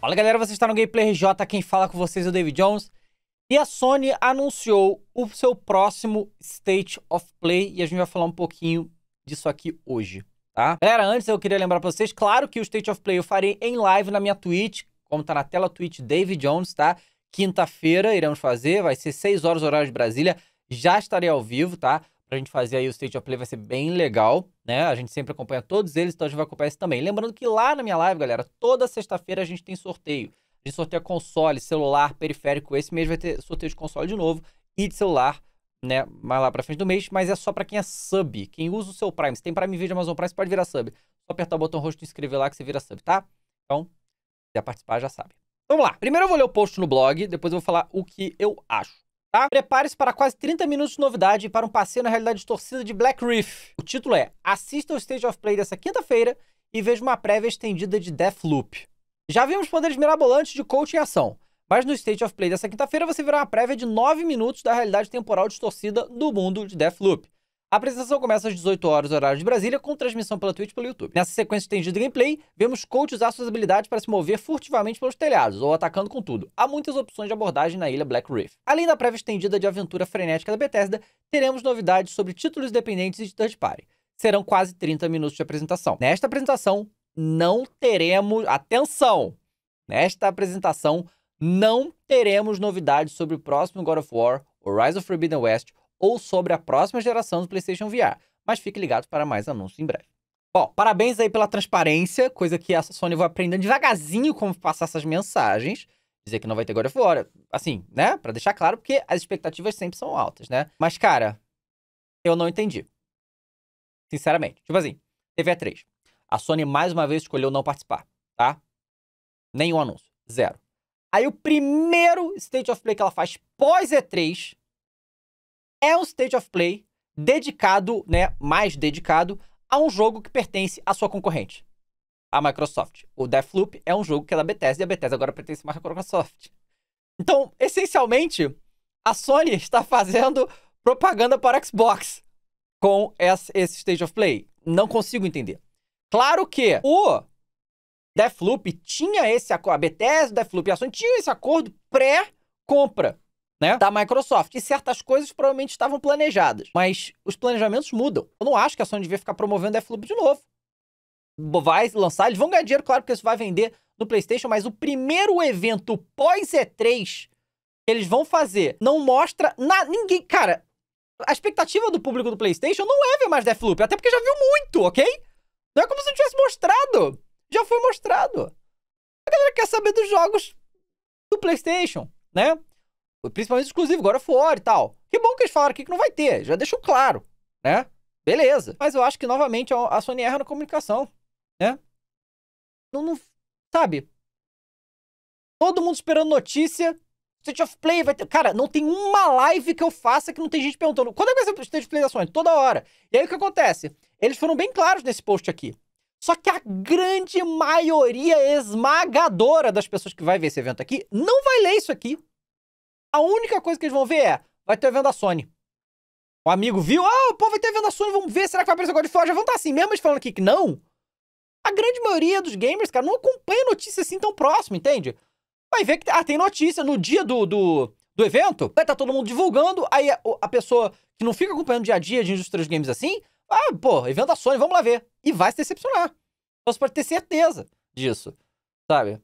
Fala galera, você está no Gameplay RJ, quem fala com vocês é o David Jones. E a Sony anunciou o seu próximo State of Play e a gente vai falar um pouquinho disso aqui hoje, tá? Galera, antes eu queria lembrar pra vocês, claro que o State of Play eu farei em live na minha Twitch, como tá na tela Twitch David Jones, tá? Quinta-feira iremos fazer, vai ser 6 horas horário de Brasília, já estarei ao vivo, tá? pra gente fazer aí o State of Play, vai ser bem legal, né? A gente sempre acompanha todos eles, então a gente vai acompanhar esse também. Lembrando que lá na minha live, galera, toda sexta-feira a gente tem sorteio. A gente sorteia console, celular, periférico. Esse mês vai ter sorteio de console de novo e de celular, né? Mais lá pra frente do mês, mas é só pra quem é sub, quem usa o seu Prime. Se tem Prime Video Amazon Prime, você pode virar sub. Só apertar o botão roxo e inscrever lá que você vira sub, tá? Então, se quiser participar, já sabe. Vamos lá. Primeiro eu vou ler o post no blog, depois eu vou falar o que eu acho tá? Prepare-se para quase 30 minutos de novidade e para um passeio na realidade torcida de Black Reef. O título é Assista ao Stage of Play dessa quinta-feira e veja uma prévia estendida de Deathloop. Já vimos poderes mirabolantes de coach em ação, mas no State of Play dessa quinta-feira você verá uma prévia de 9 minutos da realidade temporal de torcida do mundo de Deathloop. A apresentação começa às 18 horas, horário de Brasília, com transmissão pela Twitch e pelo YouTube. Nessa sequência estendida de gameplay, vemos Coach usar suas habilidades para se mover furtivamente pelos telhados, ou atacando com tudo. Há muitas opções de abordagem na ilha Black Reef. Além da prévia estendida de aventura frenética da Bethesda, teremos novidades sobre títulos dependentes de third party. Serão quase 30 minutos de apresentação. Nesta apresentação, não teremos... Atenção! Nesta apresentação, não teremos novidades sobre o próximo God of War, Horizon Forbidden West ou sobre a próxima geração do PlayStation VR. Mas fique ligado para mais anúncios em breve. Bom, parabéns aí pela transparência, coisa que essa Sony vai aprendendo devagarzinho como passar essas mensagens. Dizer que não vai ter God of War, assim, né? Para deixar claro, porque as expectativas sempre são altas, né? Mas, cara, eu não entendi. Sinceramente. Tipo assim, TVA 3. A Sony mais uma vez escolheu não participar, tá? Nenhum anúncio. Zero. Aí o primeiro State of Play que ela faz pós E3 é um state of play dedicado, né, mais dedicado a um jogo que pertence à sua concorrente, a Microsoft. O Deathloop é um jogo que é da Bethesda e a Bethesda agora pertence à Microsoft. Então, essencialmente, a Sony está fazendo propaganda para Xbox com esse stage of play. Não consigo entender. Claro que o Deathloop tinha esse acordo, a Bethesda, Deathloop e a Sony tinham esse acordo pré-compra né, da Microsoft. E certas coisas provavelmente estavam planejadas, mas os planejamentos mudam. Eu não acho que a Sony devia ficar promovendo Deathloop de novo. Vai lançar, eles vão ganhar dinheiro, claro, porque isso vai vender no PlayStation, mas o primeiro evento pós E3 que eles vão fazer não mostra na ninguém, cara. A expectativa do público do PlayStation não é ver mais Deathloop, até porque já viu muito, ok? Não é como se não tivesse mostrado. Já foi mostrado. A galera quer saber dos jogos do PlayStation, né? Principalmente exclusivo, agora fora e tal. Que bom que eles falaram aqui que não vai ter, já deixou claro, né? Beleza. Mas eu acho que novamente a Sony erra na comunicação, né? Não, não sabe? Todo mundo esperando notícia. State of Play vai ter. Cara, não tem uma live que eu faça que não tem gente perguntando. Quando é que vai ser o State of Play da Sony? Toda hora. E aí o que acontece? Eles foram bem claros nesse post aqui. Só que a grande maioria esmagadora das pessoas que vai ver esse evento aqui não vai ler isso aqui. A única coisa que eles vão ver é, vai ter venda da Sony. O amigo viu, ah, pô, vai ter venda da Sony, vamos ver, será que vai aparecer agora de War? Já vão estar tá assim, mesmo eles falando aqui que não. A grande maioria dos gamers, cara, não acompanha notícia assim tão próximo, entende? Vai ver que ah, tem notícia no dia do, do, do evento, vai estar tá todo mundo divulgando, aí a, a pessoa que não fica acompanhando dia a dia de indústrias games assim, ah, pô, evento da Sony, vamos lá ver. E vai se decepcionar. Então você pode ter certeza disso, sabe?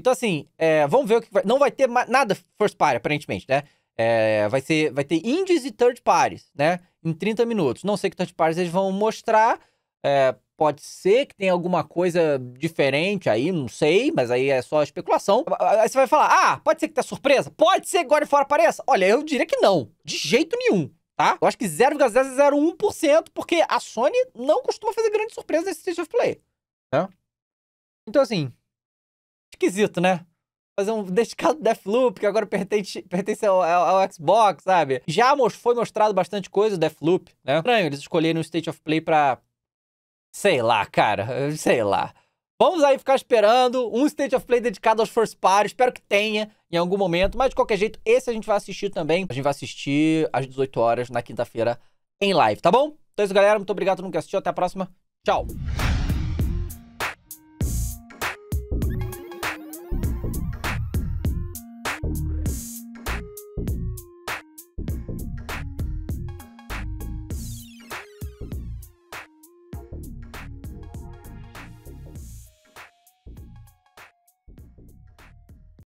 Então, assim, é, vamos ver o que vai. Não vai ter nada first party, aparentemente, né? É, vai, ser, vai ter indies e third parties, né? Em 30 minutos. Não sei que third parties eles vão mostrar. É, pode ser que tenha alguma coisa diferente aí, não sei, mas aí é só especulação. Aí você vai falar, ah, pode ser que tenha surpresa? Pode ser que agora of War apareça? Olha, eu diria que não, de jeito nenhum. Tá? Eu acho que 0,001%, porque a Sony não costuma fazer grande surpresa nesse stage of Play. Né? Então, assim, esquisito, né? Fazer um dedicado Deathloop, que agora pertence, pertence ao, ao, ao, Xbox, sabe? Já foi mostrado bastante coisa do Deathloop, né? Estranho, eles escolheram o State of Play pra... Sei lá, cara, sei lá. Vamos aí ficar esperando um State of Play dedicado aos First Party. Espero que tenha em algum momento. Mas, de qualquer jeito, esse a gente vai assistir também. A gente vai assistir às 18 horas na quinta-feira em live, tá bom? Então é isso, galera. Muito obrigado a todo mundo que assistiu. Até a próxima. Tchau.